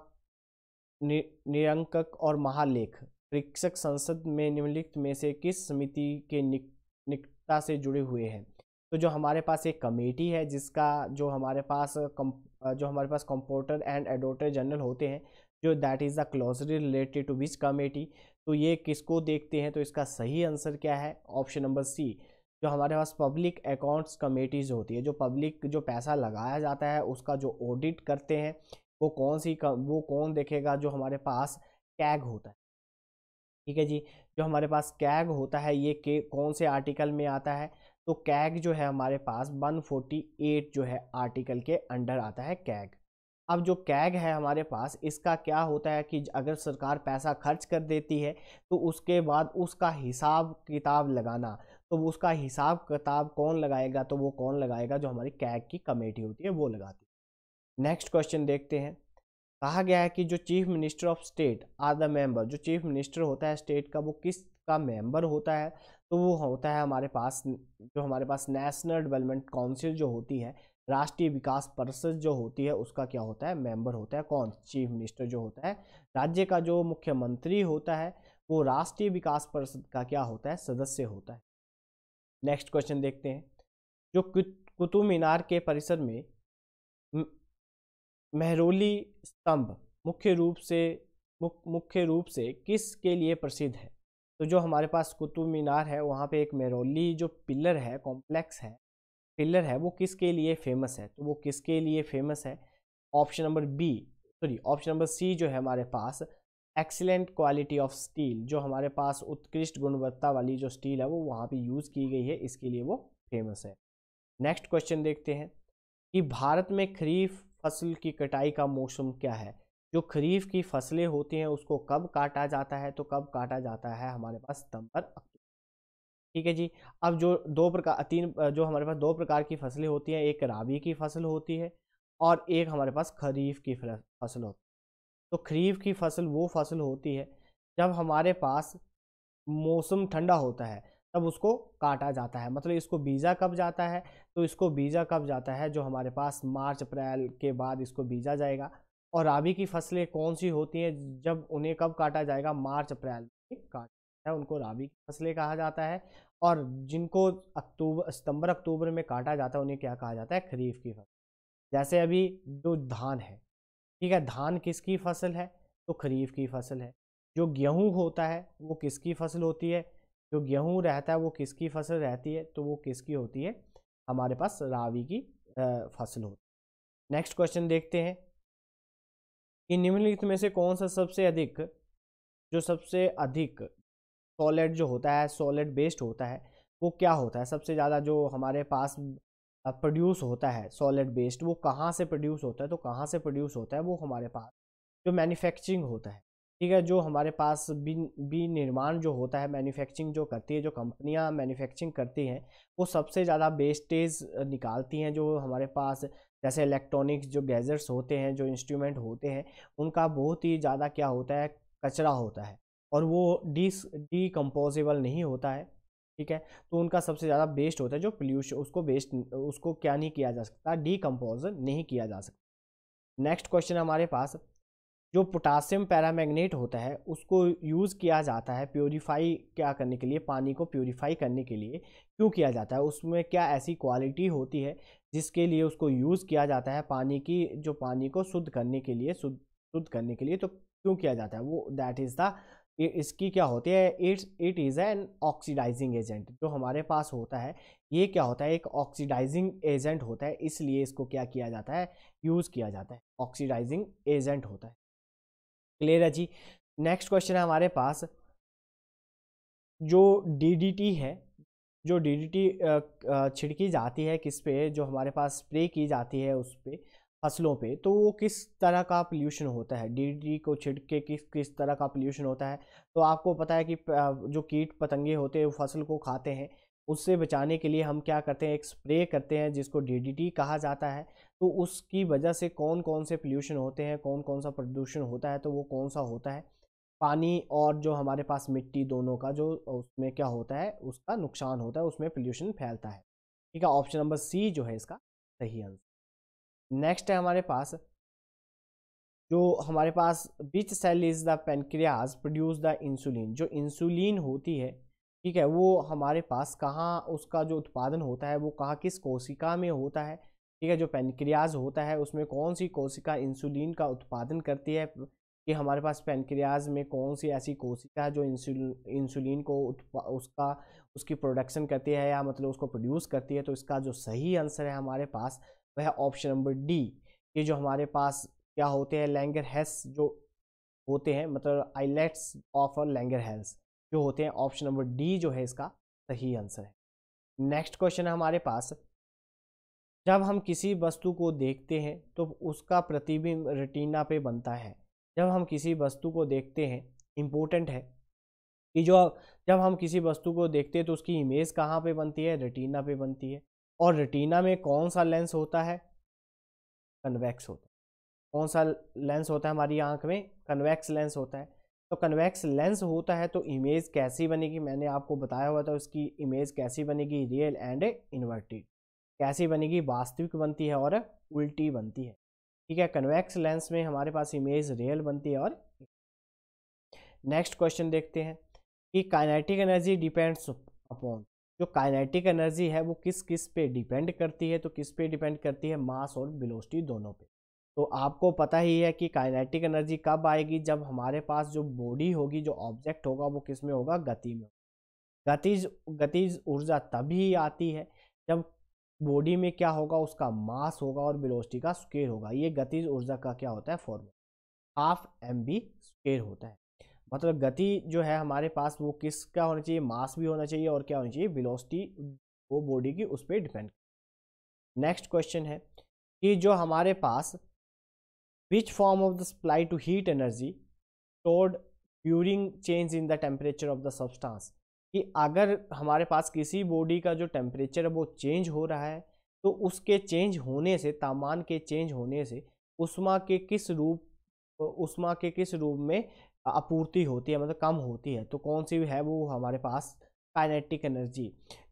नि, निरंकक और महालेख परीक्षक संसद में निम्नलिखित में से किस समिति के निक, निकटता से जुड़े हुए हैं तो जो हमारे पास एक कमेटी है जिसका जो हमारे पास कम जो हमारे पास कंपोर्टर एंड एडोटर जनरल होते हैं जो that is the closely related to which committee तो ये किसको देखते हैं तो इसका सही आंसर क्या है ऑप्शन नंबर सी जो हमारे पास पब्लिक अकाउंट्स कमेटीज़ होती है जो पब्लिक जो पैसा लगाया जाता है उसका जो ऑडिट करते हैं वो कौन सी कम, वो कौन देखेगा जो हमारे पास कैग होता है ठीक है जी जो हमारे पास कैग होता है ये के कौन से आर्टिकल में आता है तो कैग जो है हमारे पास 148 जो है आर्टिकल के अंडर आता है कैग अब जो कैग है हमारे पास इसका क्या होता है कि अगर सरकार पैसा खर्च कर देती है तो उसके बाद उसका हिसाब किताब लगाना तो उसका हिसाब किताब कौन लगाएगा तो वो कौन लगाएगा जो हमारी कैग की कमेटी होती है वो लगाती है नेक्स्ट क्वेश्चन देखते हैं कहा गया है कि जो chief minister of state are the member जो चीफ मिनिस्टर होता है स्टेट का वो किस का मेंबर होता है तो वो होता है हमारे पास जो हमारे पास नेशनल डेवलपमेंट काउंसिल जो होती है राष्ट्रीय विकास परिषद जो होती है उसका क्या होता है मेंबर होता है कौन चीफ मिनिस्टर जो होता है राज्य का जो मुख्यमंत्री होता है वो राष्ट्रीय विकास परिषद का क्या होता है सदस्य होता है नेक्स्ट क्वेश्चन देखते हैं जो कुतुब मीनार के परिसर में महरोली स्तंभ मुख्य रूप से मुख, मुख्य रूप से किस के लिए प्रसिद्ध है तो जो हमारे पास कुतुब मीनार है वहाँ पे एक मेरोली जो पिलर है कॉम्प्लेक्स है पिलर है वो किसके लिए फेमस है तो वो किसके लिए फेमस है option number B sorry option number C जो है हमारे पास एक्सीलेंट क्वालिटी ऑफ स्टील जो हमारे पास उत्कृष्ट गुणवत्ता वाली जो स्टील है वो वहाँ पे यूज़ की गई है इसके लिए वो फेमस है नेक्स्ट क्वेश्चन देखते हैं कि भारत में खरीफ फसल की कटाई का मौसम क्या है जो खरीफ की फसलें होती हैं उसको कब काटा जाता है तो कब काटा जाता है हमारे पास सितंबर अक्टूबर ठीक है जी अब जो दो प्रकार तीन जो हमारे पास दो प्रकार की फसलें होती हैं एक रावी की फसल होती है और एक हमारे पास खरीफ की फसल होती है तो खरीफ की फसल वो फसल होती है जब हमारे पास मौसम ठंडा होता है तब उसको काटा जाता है मतलब इसको बीजा कब जाता है तो इसको बीजा कब जाता है जो हमारे पास मार्च अप्रैल के बाद इसको बीजा जाएगा और राबी की फसलें कौन सी होती हैं जब उन्हें कब काटा जाएगा मार्च अप्रैल में काटा है उनको राबी की फसलें कहा जाता है और जिनको अक्टूबर सितंबर अक्टूबर में काटा जाता है उन्हें क्या कहा जाता है खरीफ की फसल जैसे अभी जो धान है ठीक है धान किसकी फसल है तो खरीफ की फसल है जो गेहूँ होता है वो किसकी फसल होती है जो गेहूँ रहता है वो किसकी फसल रहती है तो वो किसकी होती है हमारे पास रावी की फसल होती है नेक्स्ट क्वेश्चन देखते हैं कि निम्नलिखित में से कौन सा सबसे अधिक जो सबसे अधिक सॉलिड जो होता है सॉलिड बेस्ड होता है वो क्या होता है सबसे ज़्यादा जो हमारे पास प्रोड्यूस होता है सॉलिड बेस्ड वो कहाँ से प्रोड्यूस होता है तो कहाँ से प्रोड्यूस होता है वो हमारे पास जो मैन्युफैक्चरिंग होता है ठीक है जो हमारे पास निर्माण जो होता है मैन्युफैक्चरिंग जो करती है जो कंपनियां मैन्युफैक्चरिंग करती हैं वो सबसे ज़्यादा बेस्टेज निकालती हैं जो हमारे पास जैसे इलेक्ट्रॉनिक्स जो गैजेट्स होते हैं जो इंस्ट्रूमेंट होते हैं उनका बहुत ही ज़्यादा क्या होता है कचरा होता है और वो डिस डिकम्पोजेबल नहीं होता है ठीक है तो उनका सबसे ज़्यादा बेस्ट होता है जो पोल्यूशन उसको बेस्ट उसको क्या नहीं किया जा सकता डिकम्पोज नहीं किया जा सकता नेक्स्ट क्वेश्चन हमारे पास जो पोटासियम पैरामैग्नेट होता है उसको यूज़ किया जाता है प्योरीफाई क्या करने के लिए पानी को प्योरीफाई करने के लिए क्यों किया जाता है उसमें क्या ऐसी क्वालिटी होती है जिसके लिए उसको यूज़ किया जाता है पानी की जो पानी को शुद्ध करने के लिए शुद्ध शुद्ध करने के लिए तो क्यों किया जाता है वो दैट इज़ द इसकी क्या होती है it's it is an oxidising agent जो हमारे पास होता है ये क्या होता है एक ऑक्सीडाइजिंग एजेंट होता है इसलिए इसको क्या किया जाता है यूज़ किया जाता है ऑक्सीडाइजिंग एजेंट होता है क्लियर है जी नेक्स्ट क्वेश्चन है हमारे पास जो डीडीटी है जो डीडीटी छिड़की जाती है किस पे जो हमारे पास स्प्रे की जाती है उस पर फसलों पे तो वो किस तरह का पोल्यूशन होता है डीडीटी को छिड़के किस किस तरह का पोल्यूशन होता है तो आपको पता है कि जो कीट पतंगे होते हैं वो फसल को खाते हैं उससे बचाने के लिए हम क्या करते हैं एक स्प्रे करते हैं जिसको डीडीटी कहा जाता है तो उसकी वजह से कौन कौन से पोल्यूशन होते हैं कौन कौन सा प्रदूषण होता है तो वो कौन सा होता है पानी और जो हमारे पास मिट्टी दोनों का जो उसमें क्या होता है उसका नुकसान होता है उसमें पोल्यूशन फैलता है ठीक है ऑप्शन नंबर सी जो है इसका सही आंसर नेक्स्ट है हमारे पास जो हमारे पास which cell is the pancreas produce the insulin जो इंसुलिन होती है ठीक है वो हमारे पास कहाँ उसका जो उत्पादन होता है वो कहाँ किस कोशिका में होता है ठीक है जो पेनक्रियाज होता है उसमें कौन सी कोशिका इंसुलिन का उत्पादन करती है कि हमारे पास पेनक्रियाज में कौन सी ऐसी कोशिका है जो इंसुलिन इंसुलिन को उसका उसकी प्रोडक्शन करती है या मतलब उसको प्रोड्यूस करती है तो इसका जो सही आंसर है हमारे पास वह ऑप्शन नंबर डी कि जो हमारे पास क्या होते हैं लैंगर हेस जो होते हैं मतलब islets of a Langerhans जो होते हैं ऑप्शन नंबर डी जो है इसका सही आंसर है नेक्स्ट क्वेश्चन है हमारे पास जब हम किसी वस्तु को देखते हैं तो उसका प्रतिबिंब रेटिना पे बनता है जब हम किसी वस्तु को देखते हैं इम्पोर्टेंट है कि जो जब हम किसी वस्तु को देखते हैं तो उसकी इमेज कहाँ पे बनती है रेटिना पे बनती है और रेटिना में कौन सा लेंस होता है कन्वैक्स होता है कौन सा लेंस होता है हमारी आँख में कन्वैक्स लेंस होता है तो कन्वैक्स लेंस होता है तो इमेज कैसी बनेगी मैंने आपको बताया हुआ था उसकी इमेज कैसी बनेगी रियल एंड इन्वर्टेड कैसी बनेगी वास्तविक बनती है और उल्टी बनती है ठीक है कन्वेक्स लेंस में हमारे पास इमेज रियल बनती है और नेक्स्ट क्वेश्चन देखते हैं कि काइनेटिक एनर्जी डिपेंड्स अपॉन जो काइनेटिक एनर्जी है वो किस किस पे डिपेंड करती है तो किस पे डिपेंड करती है मास और बिलोस्टी दोनों पे तो आपको पता ही है कि काइनेटिक एनर्जी कब आएगी जब हमारे पास जो बॉडी होगी जो ऑब्जेक्ट होगा वो किस में होगा गति में गतिज गतिज ऊर्जा तभी आती है जब बॉडी में क्या होगा उसका मास होगा और वेलोसिटी का स्केयर होगा ये गतिज ऊर्जा का क्या होता है formula half M B square होता है मतलब गति जो है हमारे पास वो किसका होना चाहिए मास भी होना चाहिए और क्या होना चाहिए बिलोस्टी वो बॉडी की उस पर डिपेंड नेक्स्ट क्वेश्चन है कि जो हमारे पास which form of the supply to heat energy stored during change in the temperature of the substance कि अगर हमारे पास किसी बॉडी का जो टेम्परेचर है वो चेंज हो रहा है तो उसके चेंज होने से तापमान के चेंज होने से उष्मा के किस रूप उष्मा के किस रूप में आपूर्ति होती है मतलब कम होती है तो कौन सी है वो हमारे पास काइनेटिक एनर्जी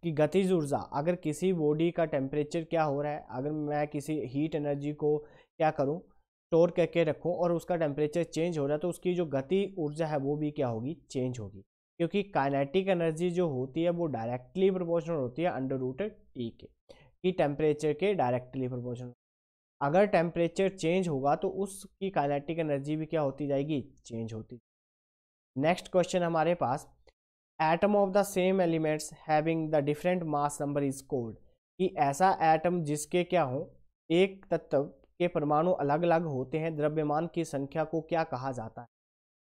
कि गतिज ऊर्जा अगर किसी बॉडी का टेम्परेचर क्या हो रहा है अगर मैं किसी हीट एनर्जी को क्या करूं स्टोर करके रखूं और उसका टेम्परेचर चेंज हो रहा है तो उसकी जो गति ऊर्जा है वो भी क्या होगी चेंज होगी क्योंकि काइनेटिक एनर्जी जो होती है वो डायरेक्टली प्रोपोर्शनल होती है अंडर रूट टी के कि टेम्परेचर के डायरेक्टली प्रोपोर्शनल अगर टेम्परेचर चेंज होगा तो उसकी काइनेटिक एनर्जी भी क्या होती जाएगी चेंज होती नेक्स्ट क्वेश्चन हमारे पास atom of the same elements having the different mass number is called कि ऐसा एटम जिसके क्या हो एक तत्व के परमाणु अलग अलग होते हैं द्रव्यमान की संख्या को क्या कहा जाता है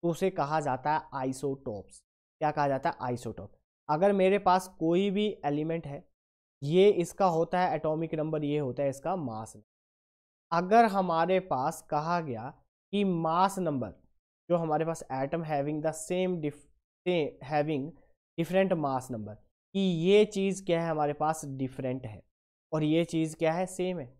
तो उसे कहा जाता है आइसोटोप्स क्या कहा जाता है आइसोटोप अगर मेरे पास कोई भी एलिमेंट है ये इसका होता है एटॉमिक नंबर ये होता है इसका मास अगर हमारे पास कहा गया कि मास नंबर जो हमारे पास एटम हैविंग द सेम डिफ हैविंग डिफरेंट मास नंबर कि ये चीज़ क्या है हमारे पास डिफरेंट है और ये चीज़ क्या है सेम है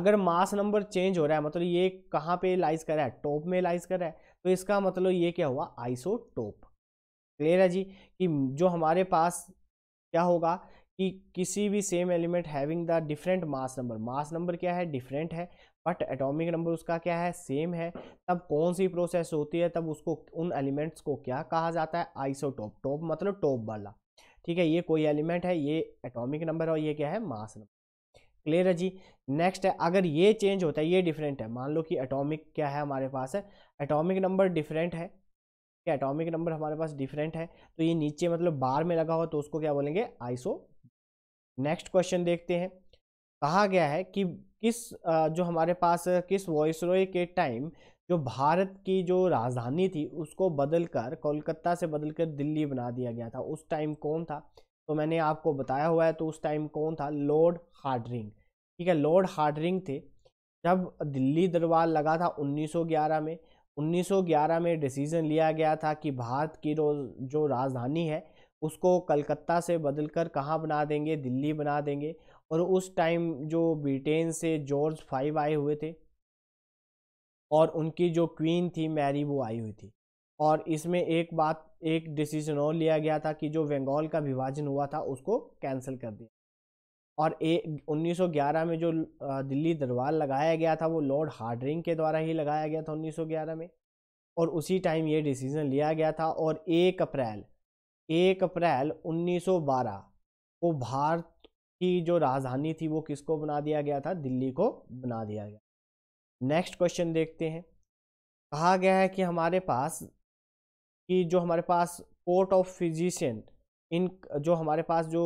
अगर मास नंबर चेंज हो रहा है मतलब ये कहाँ पे लाइज कर रहा है टॉप में लाइज कर रहा है तो इसका मतलब ये क्या हुआ आइसोटोप क्लियर है जी कि जो हमारे पास क्या होगा कि किसी भी same element having the different mass number mass number क्या है डिफरेंट है बट एटॉमिक नंबर उसका क्या है सेम है तब कौन सी प्रोसेस होती है तब उसको उन एलिमेंट्स को क्या कहा जाता है आइसोटॉप टॉप मतलब टॉप वाला ठीक है ये कोई एलिमेंट है ये एटॉमिक नंबर और ये क्या है मास नंबर क्लियर है जी नेक्स्ट है अगर ये चेंज होता है ये डिफरेंट है मान लो कि एटॉमिक क्या है हमारे पास है एटॉमिक नंबर डिफरेंट है कि एटॉमिक नंबर हमारे पास डिफरेंट है तो ये नीचे मतलब बार में लगा हुआ तो उसको क्या बोलेंगे आइसो नेक्स्ट क्वेश्चन देखते हैं कहा गया है कि किस जो हमारे पास किस वॉइसरॉय के टाइम जो भारत की जो राजधानी थी उसको बदलकर कोलकाता से बदलकर दिल्ली बना दिया गया था उस टाइम कौन था तो मैंने आपको बताया हुआ है तो उस टाइम कौन था लॉर्ड हार्डरिंग ठीक है लॉर्ड हार्डरिंग थे जब दिल्ली दरबार लगा था 1911 में 1911 में डिसीज़न लिया गया था कि भारत की रोज जो राजधानी है उसको कलकत्ता से बदलकर कहाँ बना देंगे दिल्ली बना देंगे और उस टाइम जो ब्रिटेन से जॉर्ज फाइव आए हुए थे और उनकी जो क्वीन थी मैरी वो आई हुई थी और इसमें एक बात एक डिसीजन और लिया गया था कि जो बंगाल का विभाजन हुआ था उसको कैंसिल कर दिया और ए 1911 में जो दिल्ली दरबार लगाया गया था वो लॉर्ड हार्डरिंग के द्वारा ही लगाया गया था 1911 में और उसी टाइम ये डिसीज़न लिया गया था और एक अप्रैल एक अप्रैल 1912 को भारत की जो राजधानी थी वो किसको बना दिया गया था दिल्ली को बना दिया गया नेक्स्ट क्वेश्चन देखते हैं कहा गया है कि हमारे पास कि जो हमारे पास कोर्ट ऑफ फिजिशियन इन जो हमारे पास जो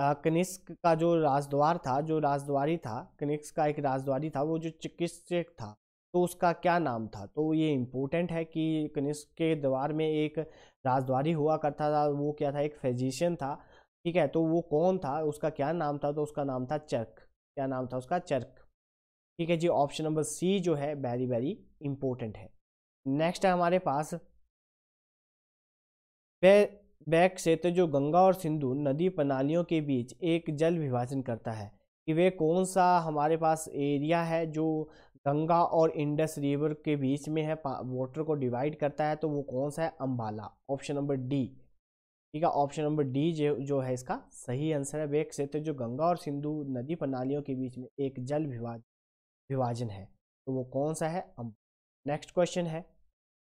कनिष्क का जो राजद्वार था जो राजद्वारी था कनिष्क का एक राजद्वारी था वो जो चिकित्सक था तो उसका क्या नाम था तो ये इम्पोर्टेंट है कि कनिष्क के द्वार में एक राजद्वारी हुआ करता था वो क्या था एक फिजिशियन था ठीक है तो वो कौन था उसका क्या नाम था तो उसका नाम था चर्क क्या नाम था उसका चर्क ठीक है जी ऑप्शन नंबर सी जो है वेरी वेरी इंपॉर्टेंट है नेक्स्ट है हमारे पास बैक क्षेत्र तो जो गंगा और सिंधु नदी प्रणालियों के बीच एक जल विभाजन करता है कि वे कौन सा हमारे पास एरिया है जो गंगा और इंडस रिवर के बीच में है वाटर को डिवाइड करता है तो वो कौन सा है अम्बाला ऑप्शन नंबर डी ठीक है ऑप्शन नंबर डी जो जो है इसका सही आंसर है वे क्षेत्र तो जो गंगा और सिंधु नदी प्रणालियों के बीच में एक जल विभाजन विभाजन है तो वो कौन सा है अम्बाला नेक्स्ट क्वेश्चन है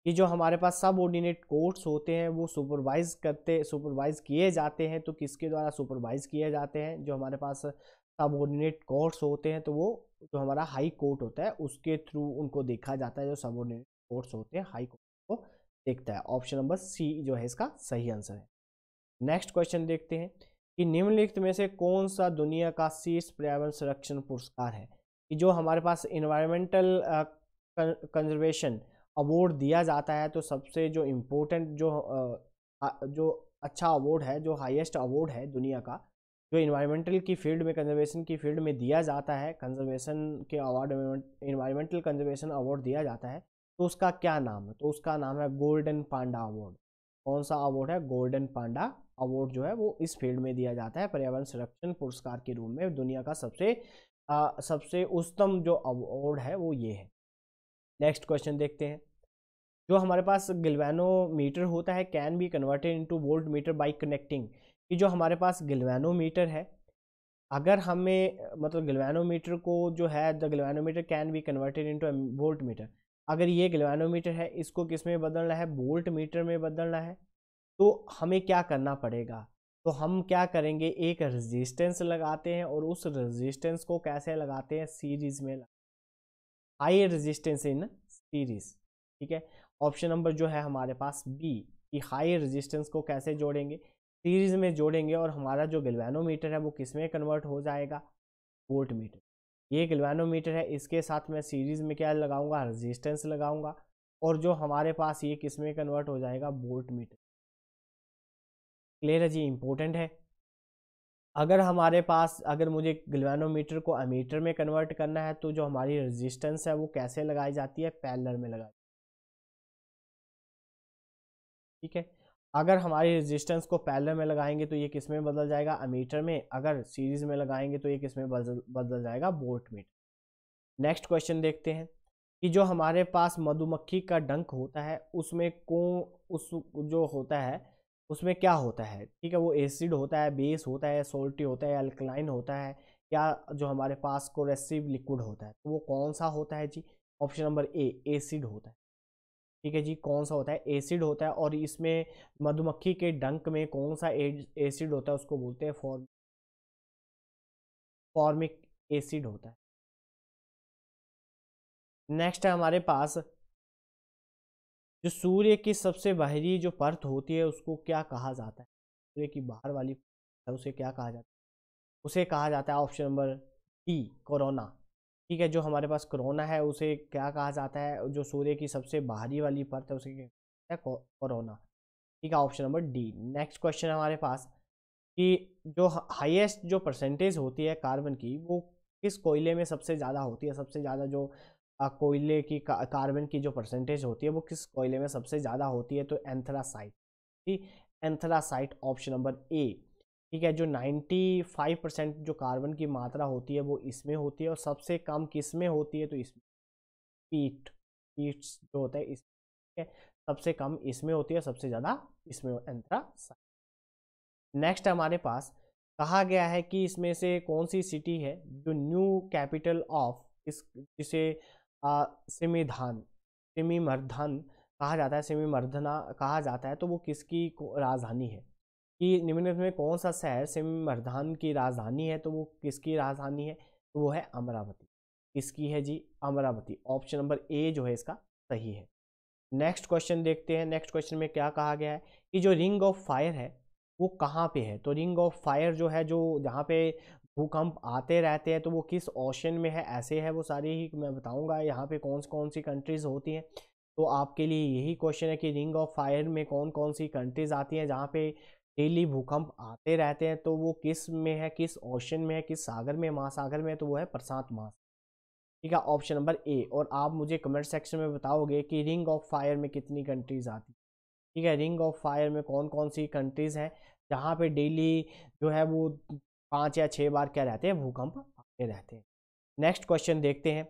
कि जो हमारे पास सब ऑर्डिनेट कोर्ट्स होते हैं वो सुपरवाइज करते सुपरवाइज किए जाते हैं तो किसके द्वारा सुपरवाइज किए जाते हैं जो हमारे पास सब ऑर्डिनेट कोर्ट्स होते हैं तो वो जो हमारा हाई कोर्ट होता है उसके थ्रू उनको देखा जाता है जो सब ऑर्डिनेट कोर्ट्स होते हैं हाई कोर्ट को देखता है ऑप्शन नंबर सी जो है इसका सही आंसर है नेक्स्ट क्वेश्चन देखते हैं कि निम्नलिखित में से कौन सा दुनिया का शीर्ष पर्यावरण संरक्षण पुरस्कार है कि जो हमारे पास इन्वायरमेंटल कंजर्वेशन अवार्ड दिया जाता है तो सबसे जो इम्पोर्टेंट जो जो अच्छा अवार्ड है जो हाईएस्ट अवार्ड है दुनिया का जो इन्वायरमेंटल की फील्ड में कंजर्वेशन की फील्ड में दिया जाता है कंजर्वेशन के अवार्ड इन्वायरमेंटल कंजर्वेशन अवार्ड दिया जाता है तो उसका क्या नाम है तो उसका नाम है गोल्डन पांडा अवार्ड कौन सा अवार्ड है गोल्डन पांडा अवार्ड जो है वो इस फील्ड में दिया जाता है पर्यावरण संरक्षण पुरस्कार के रूप में दुनिया का सबसे आ, सबसे उच्चतम जो अवार्ड है वो ये है नेक्स्ट क्वेश्चन देखते हैं जो हमारे पास मीटर होता है can be converted into volt meter by connecting कि जो हमारे पास मीटर है अगर हमें मतलब मीटर को जो है the meter can be converted into volt meter अगर ये मीटर है इसको किस में बदलना है वोल्ट मीटर में बदलना है तो हमें क्या करना पड़ेगा तो हम क्या करेंगे एक रेजिस्टेंस लगाते हैं और उस रेजिस्टेंस को कैसे लगाते हैं सीरीज में हाई रेजिस्टेंस इन सीरीज ठीक है ऑप्शन नंबर जो है हमारे पास बी कि हाई रेजिस्टेंस को कैसे जोड़ेंगे सीरीज में जोड़ेंगे और हमारा जो गलवानोमीटर है वो किस में कन्वर्ट हो जाएगा वोल्ट मीटर ये गलवानोमीटर है इसके साथ मैं सीरीज में क्या लगाऊंगा रेजिस्टेंस लगाऊंगा और जो हमारे पास ये किस में कन्वर्ट हो जाएगा वोल्ट मीटर क्लियर है जी इंपॉर्टेंट है अगर हमारे पास अगर मुझे गलवानोमीटर को अमीटर में कन्वर्ट करना है तो जो हमारी रेजिस्टेंस है वो कैसे लगाई जाती है पैलर में लगाई ठीक है अगर हमारी रेजिस्टेंस को पैलर में लगाएंगे तो ये किस में बदल जाएगा अमीटर में अगर सीरीज में लगाएंगे तो ये किस में बदल बदल जाएगा बोट मीटर नेक्स्ट क्वेश्चन देखते हैं कि जो हमारे पास मधुमक्खी का डंक होता है उसमें को उस जो होता है उसमें क्या होता है ठीक है वो एसिड होता है बेस होता है सोल्टी होता है अल्कलाइन होता है या जो हमारे पास कोरेसिव लिक्विड होता है तो वो कौन सा होता है जी ऑप्शन नंबर ए एसिड होता है ठीक है जी कौन सा होता है एसिड होता है और इसमें मधुमक्खी के डंक में कौन सा एसिड होता है उसको बोलते हैं फॉर्म फॉर्मिक एसिड होता है नेक्स्ट है हमारे पास जो सूर्य की सबसे बाहरी जो परत होती है उसको क्या कहा जाता है सूर्य की बाहर वाली है उसे क्या कहा जाता है उसे कहा जाता है ऑप्शन नंबर डी कोरोना ठीक है जो हमारे पास कोरोना है उसे क्या कहा जाता है जो सूर्य की सबसे बाहरी वाली परत है उसे क्या है कोरोना ठीक है option number D next question हमारे पास कि जो हाईएस्ट जो परसेंटेज होती है कार्बन की वो किस कोयले में सबसे ज़्यादा होती है सबसे ज़्यादा जो कोयले की कार्बन की जो परसेंटेज होती है वो किस कोयले में सबसे ज़्यादा होती है तो एंथ्रासाइट ठीक एंथ्रासाइट ऑप्शन नंबर ए ठीक है जो 95 परसेंट जो कार्बन की मात्रा होती है वो इसमें होती है और सबसे कम किस में होती है तो इसमें पीट पीट जो होता है इस ठीक है सबसे कम इसमें होती है सबसे ज़्यादा इसमें एंथ्रासाइट नेक्स्ट हमारे पास कहा गया है कि इसमें से कौन सी सिटी है जो न्यू कैपिटल ऑफ इस जिसे सिमिधान सिमिमर्धन कहा जाता है सिमिमर्धना कहा जाता है तो वो किसकी राजधानी है कि निम्नलिखित में कौन सा शहर सिमिमर्धन की राजधानी है तो वो किसकी राजधानी है तो वो है अमरावती किसकी है जी अमरावती ऑप्शन नंबर ए जो है इसका सही है नेक्स्ट क्वेश्चन देखते हैं नेक्स्ट क्वेश्चन में क्या कहा गया है कि जो रिंग ऑफ फायर है वो कहाँ पे है तो रिंग ऑफ फायर जो है जो जहाँ पे भूकंप आते रहते हैं तो वो किस ओशन में है ऐसे है वो सारी ही मैं बताऊंगा यहाँ पे कौन कौन सी कंट्रीज़ होती हैं तो आपके लिए यही क्वेश्चन है कि रिंग ऑफ फायर में कौन कौन सी कंट्रीज़ आती हैं जहाँ पे डेली भूकंप आते रहते हैं तो वो किस में है किस ओशन में है किस सागर में महासागर में तो वो है प्रशांत महासागर ठीक है ऑप्शन नंबर ए और आप मुझे कमेंट सेक्शन में बताओगे कि रिंग ऑफ फायर में कितनी कंट्रीज़ आती ठीक है रिंग ऑफ फायर में कौन कौन सी कंट्रीज़ हैं जहाँ पे डेली जो है वो पाँच या छः बार क्या रहते हैं भूकंप आते रहते हैं नेक्स्ट क्वेश्चन देखते हैं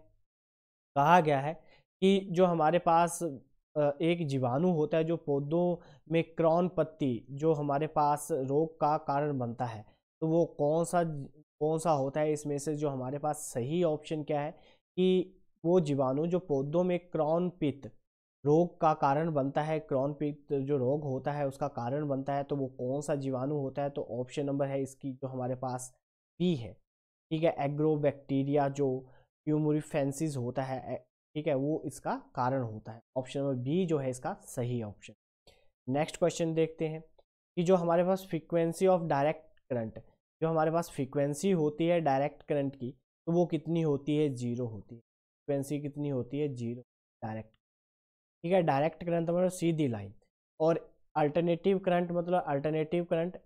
कहा गया है कि जो हमारे पास एक जीवाणु होता है जो पौधों में क्रॉन पत्ती जो हमारे पास रोग का कारण बनता है तो वो कौन सा कौन सा होता है इसमें से जो हमारे पास सही ऑप्शन क्या है कि वो जीवाणु जो पौधों में क्रॉन पित्त रोग का कारण बनता है क्रॉन पीत जो रोग होता है उसका कारण बनता है तो वो कौन सा जीवाणु होता है तो ऑप्शन नंबर है इसकी जो हमारे पास बी है ठीक है एग्रो बैक्टीरिया जो ह्यूमोरिफेंसिस होता है ठीक है वो इसका कारण होता है ऑप्शन नंबर बी जो है इसका सही ऑप्शन नेक्स्ट क्वेश्चन देखते हैं कि जो हमारे पास फ्रिक्वेंसी ऑफ डायरेक्ट करंट जो हमारे पास फ्रिक्वेंसी होती है डायरेक्ट करंट की तो वो कितनी होती है जीरो होती है फ्रिक्वेंसी कितनी होती है जीरो डायरेक्ट ठीक है डायरेक्ट करंट तो मतलब सीधी लाइन और अल्टरनेटिव करंट मतलब alternative current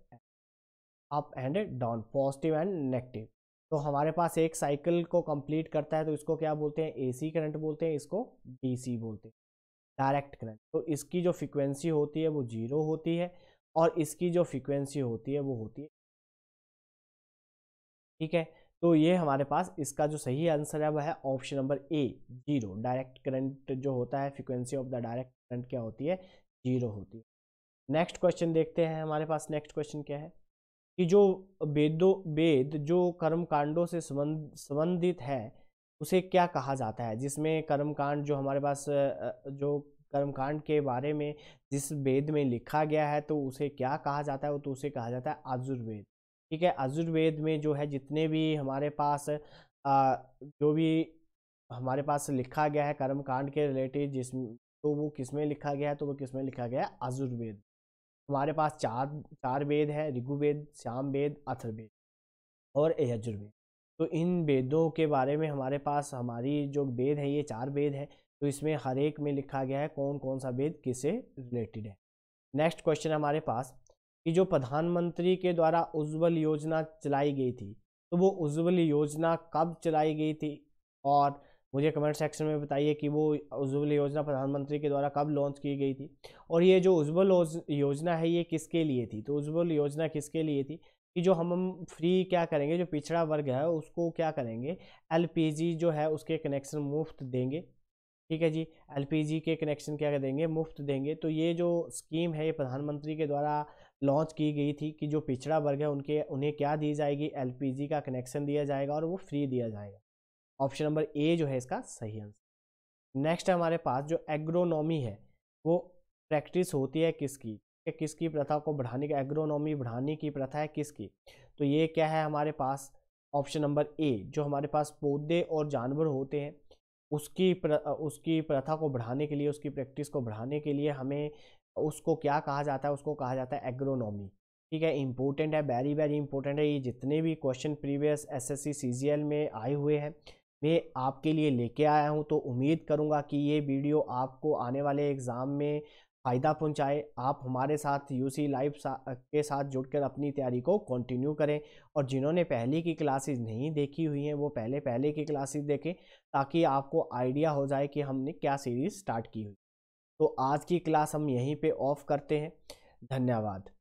up and down positive and negative तो हमारे पास एक साइकिल को कंप्लीट करता है तो इसको क्या बोलते हैं एसी करंट बोलते हैं इसको डीसी बोलते हैं डायरेक्ट करंट तो इसकी जो फ्रिक्वेंसी होती है वो जीरो होती है और इसकी जो फ्रिक्वेंसी होती है वो होती है ठीक है तो ये हमारे पास इसका जो सही आंसर है वह है option number A zero direct current जो होता है frequency of the direct current क्या होती है जीरो होती है नेक्स्ट क्वेश्चन देखते हैं हमारे पास नेक्स्ट क्वेश्चन क्या है कि जो वेदो वेद जो कर्म कांडों से संबंधित है उसे क्या कहा जाता है जिसमें कर्मकांड जो हमारे पास जो कर्मकांड के बारे में जिस वेद में लिखा गया है तो उसे क्या कहा जाता है वो तो उसे कहा जाता है आजुर्वेद ठीक है आयुर्वेद में जो है जितने भी हमारे पास आ, जो भी हमारे पास लिखा गया है कर्म कांड के रिलेटेड जिस तो वो किस में लिखा गया है तो वो किस में लिखा गया है आयुर्वेद हमारे पास चार चार वेद है ऋगुवेद श्याम वेद अथर्वेद और यजुर्वेद तो इन वेदों के बारे में हमारे पास हमारी जो वेद है ये चार वेद है तो इसमें हर एक में लिखा गया है कौन कौन सा वेद किसे रिलेटेड है नेक्स्ट क्वेश्चन हमारे पास कि जो प्रधानमंत्री के द्वारा उज्ज्वल योजना चलाई गई थी तो वो उज्ज्वल योजना कब चलाई गई थी और मुझे कमेंट सेक्शन में बताइए कि वो उज्ज्वल योजना प्रधानमंत्री के द्वारा कब लॉन्च की गई थी और ये जो उज्ज्वल योजना है ये किसके लिए थी तो उज्ज्वल योजना किसके लिए थी कि जो हम हम फ्री क्या करेंगे जो पिछड़ा वर्ग है उसको क्या करेंगे जी जो है उसके कनेक्शन मुफ्त देंगे ठीक है जी जी के कनेक्शन क्या देंगे मुफ्त देंगे तो ये जो स्कीम है ये प्रधानमंत्री के द्वारा लॉन्च की गई थी कि जो पिछड़ा वर्ग है उनके उन्हें क्या दी जाएगी एल का कनेक्शन दिया जाएगा और वो फ्री दिया जाएगा ऑप्शन नंबर ए जो है इसका सही आंसर नेक्स्ट हमारे पास जो एग्रोनॉमी है वो प्रैक्टिस होती है किसकी किसकी प्रथा को बढ़ाने की एग्रोनॉमी बढ़ाने की प्रथा है किसकी तो ये क्या है हमारे पास ऑप्शन नंबर ए जो हमारे पास पौधे और जानवर होते हैं उसकी प्र, उसकी प्रथा को बढ़ाने के लिए उसकी प्रैक्टिस को बढ़ाने के लिए हमें उसको क्या कहा जाता है उसको कहा जाता है एग्रोनॉमी ठीक है इम्पोर्टेंट है वेरी वेरी इंपॉर्टेंट है ये जितने भी क्वेश्चन प्रीवियस एसएससी सीजीएल में आए हुए हैं मैं आपके लिए लेके आया हूँ तो उम्मीद करूँगा कि ये वीडियो आपको आने वाले एग्ज़ाम में फ़ायदा पहुँचाए आप हमारे साथ यूसी लाइव सा, के साथ जुड़कर अपनी तैयारी को कंटिन्यू करें और जिन्होंने पहले की क्लासेस नहीं देखी हुई हैं वो पहले पहले की क्लासेस देखें ताकि आपको आइडिया हो जाए कि हमने क्या सीरीज़ स्टार्ट की हुई तो आज की क्लास हम यहीं पे ऑफ करते हैं धन्यवाद